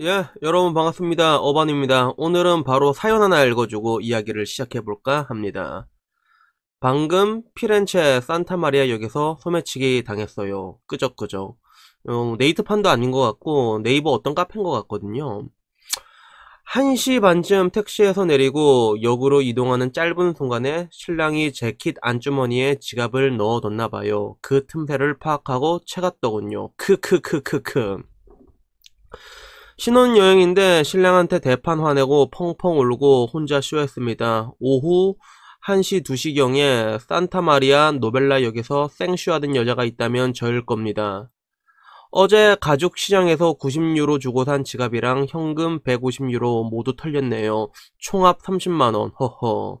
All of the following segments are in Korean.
예, 여러분 반갑습니다. 어반입니다. 오늘은 바로 사연 하나 읽어주고 이야기를 시작해볼까 합니다. 방금 피렌체 산타마리아 역에서 소매치기 당했어요. 끄적끄적. 어, 네이트판도 아닌 것 같고 네이버 어떤 카페인 것 같거든요. 1시 반쯤 택시에서 내리고 역으로 이동하는 짧은 순간에 신랑이 재킷 안주머니에 지갑을 넣어뒀나 봐요. 그 틈새를 파악하고 채갔더군요. 크크크크크. 신혼여행인데 신랑한테 대판 화내고 펑펑 울고 혼자 쇼했습니다. 오후 1시 2시경에 산타마리아 노벨라역에서 생쇼하던 여자가 있다면 저일 겁니다. 어제 가죽시장에서 90유로 주고 산 지갑이랑 현금 150유로 모두 털렸네요. 총합 30만원. 허허.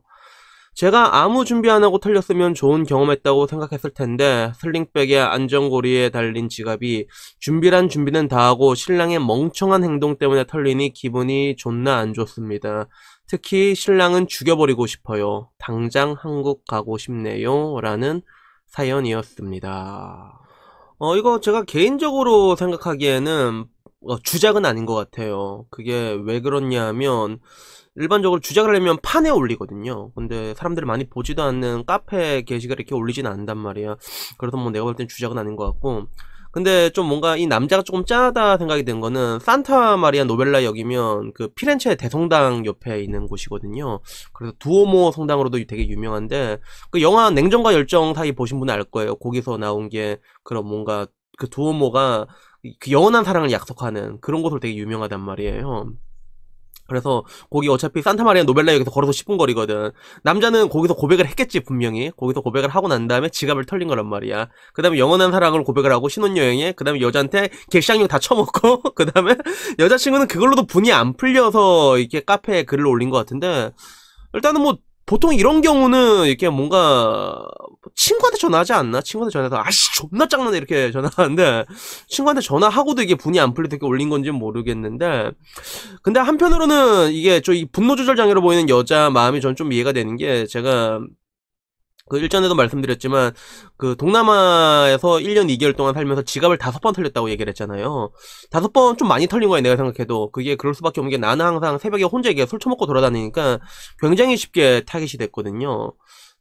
제가 아무 준비 안 하고 털렸으면 좋은 경험했다고 생각했을 텐데 슬링백의 안전고리에 달린 지갑이 준비란 준비는 다 하고 신랑의 멍청한 행동 때문에 털리니 기분이 존나 안 좋습니다. 특히 신랑은 죽여버리고 싶어요. 당장 한국 가고 싶네요. 라는 사연이었습니다. 어, 이거 제가 개인적으로 생각하기에는 어, 주작은 아닌 것 같아요. 그게 왜 그렇냐 하면 일반적으로 주작을 하면 려 판에 올리거든요. 근데 사람들이 많이 보지도 않는 카페 게시글 이렇게 올리진 않는단 말이야. 그래서 뭐 내가 볼 땐 주작은 아닌 것 같고. 근데 좀 뭔가 이 남자가 조금 짠하다 생각이 든 거는 산타 마리아 노벨라 역이면 그 피렌체 대성당 옆에 있는 곳이거든요. 그래서 두오모 성당으로도 되게 유명한데 그 영화 냉정과 열정 사이 보신 분은 알 거예요. 거기서 나온 게 그런 뭔가 그 두오모가 그 영원한 사랑을 약속하는 그런 곳으로 되게 유명하단 말이에요. 그래서 거기 어차피 산타마리아 노벨라역에서 걸어서 10분 거리거든. 남자는 거기서 고백을 했겠지 분명히. 거기서 고백을 하고 난 다음에 지갑을 털린 거란 말이야. 그다음에 영원한 사랑을 고백을 하고 신혼여행에 그다음에 여자한테 객샹용 다쳐먹고 그다음에 여자친구는 그걸로도 분이 안 풀려서 이렇게 카페에 글을 올린 것 같은데 일단은 뭐 보통 이런 경우는 이렇게 뭔가 친구한테 전화하지 않나? 친구한테 전화해서 아씨 존나 짱나네 이렇게 전화하는데 친구한테 전화하고도 이게 분이 안 풀릴 때 올린 건지 모르겠는데 근데 한편으로는 이게 저 이 분노 조절 장애로 보이는 여자 마음이 저는 좀 이해가 되는 게 제가 그 일전에도 말씀드렸지만 그 동남아에서 1년 2개월 동안 살면서 지갑을 다섯 번 털렸다고 얘기를 했잖아요. 다섯 번 좀 많이 털린 거예요 내가 생각해도 그게 그럴 수밖에 없는 게 나는 항상 새벽에 혼자 이게 술 처먹고 돌아다니니까 굉장히 쉽게 타겟이 됐거든요.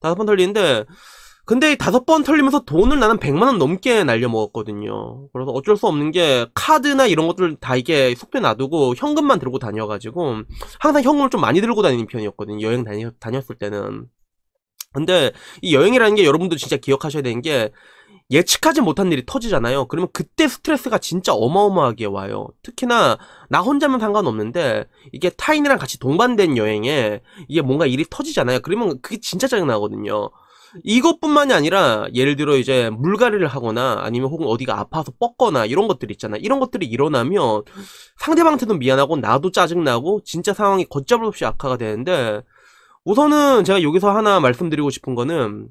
다섯 번 털리는데 근데 다섯 번 털리면서 돈을 나는 100만 원 넘게 날려 먹었거든요. 그래서 어쩔 수 없는 게 카드나 이런 것들 다 이게 숙에 놔두고 현금만 들고 다녀가지고 항상 현금을 좀 많이 들고 다니는 편이었거든요. 여행 다녔을 때는. 근데 이 여행이라는 게 여러분도 진짜 기억하셔야 되는 게 예측하지 못한 일이 터지잖아요. 그러면 그때 스트레스가 진짜 어마어마하게 와요. 특히나 나 혼자면 상관없는데 이게 타인이랑 같이 동반된 여행에 이게 뭔가 일이 터지잖아요. 그러면 그게 진짜 짜증나거든요. 이것뿐만이 아니라 예를 들어 이제 물갈이를 하거나 아니면 혹은 어디가 아파서 뻗거나 이런 것들 이 있잖아. 이런 것들이 일어나면 상대방한테도 미안하고 나도 짜증나고 진짜 상황이 걷잡을 없이 악화가 되는데 우선은 제가 여기서 하나 말씀드리고 싶은 거는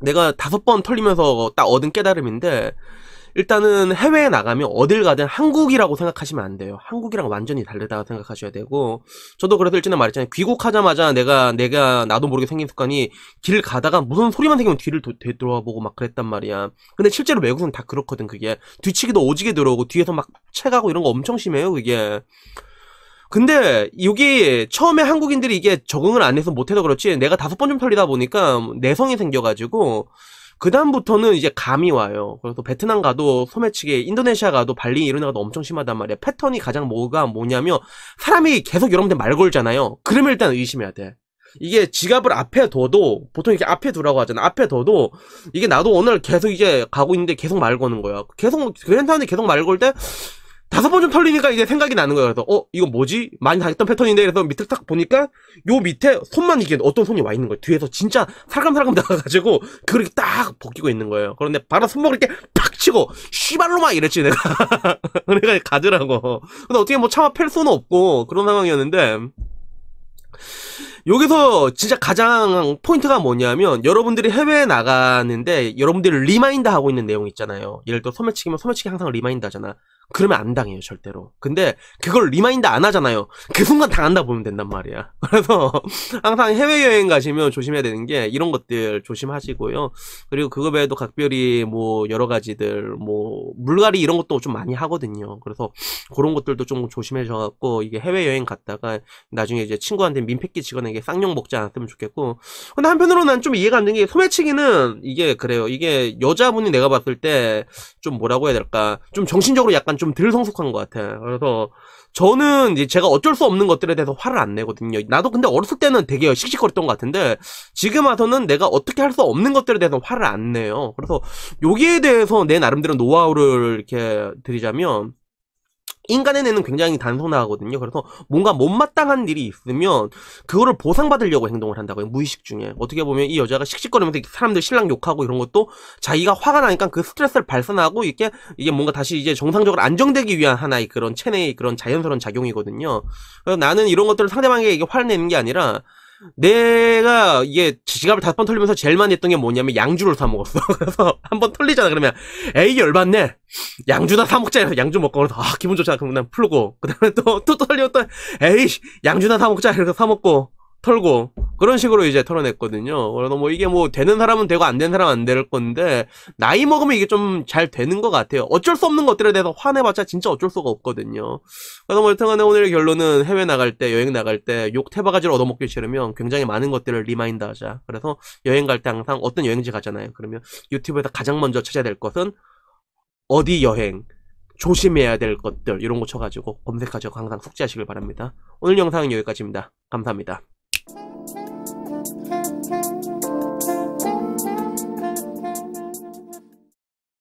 내가 다섯 번 털리면서 딱 얻은 깨달음인데 일단은 해외에 나가면 어딜 가든 한국이라고 생각하시면 안 돼요. 한국이랑 완전히 다르다고 생각하셔야 되고 저도 그래서 일전에 말했잖아요. 귀국하자마자 내가 내가 나도 모르게 생긴 습관이 길 가다가 무슨 소리만 생기면 뒤를 도, 되돌아보고 막 그랬단 말이야. 근데 실제로 외국은 다 그렇거든 그게 뒤치기도 오지게 들어오고 뒤에서 막 채가고 이런 거 엄청 심해요 그게. 근데 여기 처음에 한국인들이 이게 적응을 안 해서 못해서 그렇지 내가 다섯 번 좀 털리다 보니까 내성이 생겨가지고 그 다음부터는 이제 감이 와요. 그래서 베트남 가도 소매치기, 인도네시아 가도 발리 이런 데 가도 엄청 심하단 말이야. 패턴이 가장 뭐가 뭐냐면 사람이 계속 여러분들 말 걸잖아요. 그러면 일단 의심해야 돼. 이게 지갑을 앞에 둬도 보통 이렇게 앞에 두라고 하잖아. 앞에 둬도 이게 나도 오늘 계속 이제 가고 있는데 계속 말 거는 거야. 계속 괜찮은데 그 계속 말걸때 다섯 번 좀 털리니까 이제 생각이 나는 거예요. 그래서 어 이거 뭐지? 많이 당했던 패턴인데 그래서 밑에 딱 보니까 요 밑에 손만 이게 어떤 손이 와 있는 거예요. 뒤에서 진짜 살금살금 나가가지고 그렇게 딱 벗기고 있는 거예요. 그런데 바로 손목을 이렇게 팍 치고 씨발로마 이랬지 내가 내가 가더라고. 근데 어떻게 뭐 차마 팰 수는 없고 그런 상황이었는데 여기서 진짜 가장 포인트가 뭐냐면 여러분들이 해외에 나가는데 여러분들이 리마인드 하고 있는 내용 있잖아요. 예를 들어 소매치기면 소매치기 항상 리마인드 하잖아. 그러면 안 당해요, 절대로. 근데 그걸 리마인드 안 하잖아요. 그 순간 당한다 보면 된단 말이야. 그래서 항상 해외여행 가시면 조심해야 되는 게 이런 것들 조심하시고요. 그리고 그거 외에도 각별히 뭐 여러 가지들 뭐 물갈이 이런 것도 좀 많이 하거든요. 그래서 그런 것들도 좀 조심해서 갖고 이게 해외여행 갔다가 나중에 이제 친구한테 민폐 끼치거나 이게 쌍욕 먹지 않았으면 좋겠고. 근데 한편으로 는좀 이해가 안 되는 게 소매치기는 이게 그래요. 이게 여자분이 내가 봤을 때 좀 뭐라고 해야 될까? 좀 정신적으로 약간 좀 좀덜 성숙한 것 같아요. 그래서 저는 이제 제가 어쩔 수 없는 것들에 대해서 화를 안 내거든요. 나도 근데 어렸을 때는 되게 씩씩거렸던 것 같은데 지금 와서는 내가 어떻게 할 수 없는 것들에 대해서 화를 안 내요. 그래서 여기에 대해서 내 나름대로 노하우를 이렇게 드리자면 인간의 뇌는 굉장히 단순하거든요. 그래서 뭔가 못마땅한 일이 있으면 그거를 보상받으려고 행동을 한다고요. 무의식 중에. 어떻게 보면 이 여자가 씩씩거리면서 사람들 신랑 욕하고 이런 것도 자기가 화가 나니까 그 스트레스를 발산하고 이게 렇 이게 뭔가 다시 이제 정상적으로 안정되기 위한 하나의 그런 체내의 그런 자연스러운 작용이거든요. 그래서 나는 이런 것들을 상대방에게 화를 내는 게 아니라 내가 이게 지갑을 다섯 번 털리면서 제일 많이 했던 게 뭐냐면 양주를 사 먹었어. 그래서 한 번 털리잖아 그러면 에이 열받네. 양주 나사 먹자 이래서 양주 먹고 그래서 아 기분 좋잖아. 그럼 난 풀고 그다음에 또 또 털리면 또 에이 양주 나사 먹자 이래서 사 먹고 털고 그런 식으로 이제 털어냈거든요. 그래서 뭐 이게 뭐 되는 사람은 되고 안 되는 사람은 안 될 건데 나이 먹으면 이게 좀 잘 되는 것 같아요. 어쩔 수 없는 것들에 대해서 화내봤자 진짜 어쩔 수가 없거든요. 그래서 뭐 여튼간에 오늘의 결론은 해외 나갈 때 여행 나갈 때 욕태바가지를 얻어먹기 싫으면 굉장히 많은 것들을 리마인드하자. 그래서 여행 갈 때 항상 어떤 여행지 가잖아요. 그러면 유튜브에서 가장 먼저 찾아야 될 것은 어디 여행, 조심해야 될 것들 이런 거 쳐가지고 검색하셔서 항상 숙지하시길 바랍니다. 오늘 영상은 여기까지입니다. 감사합니다.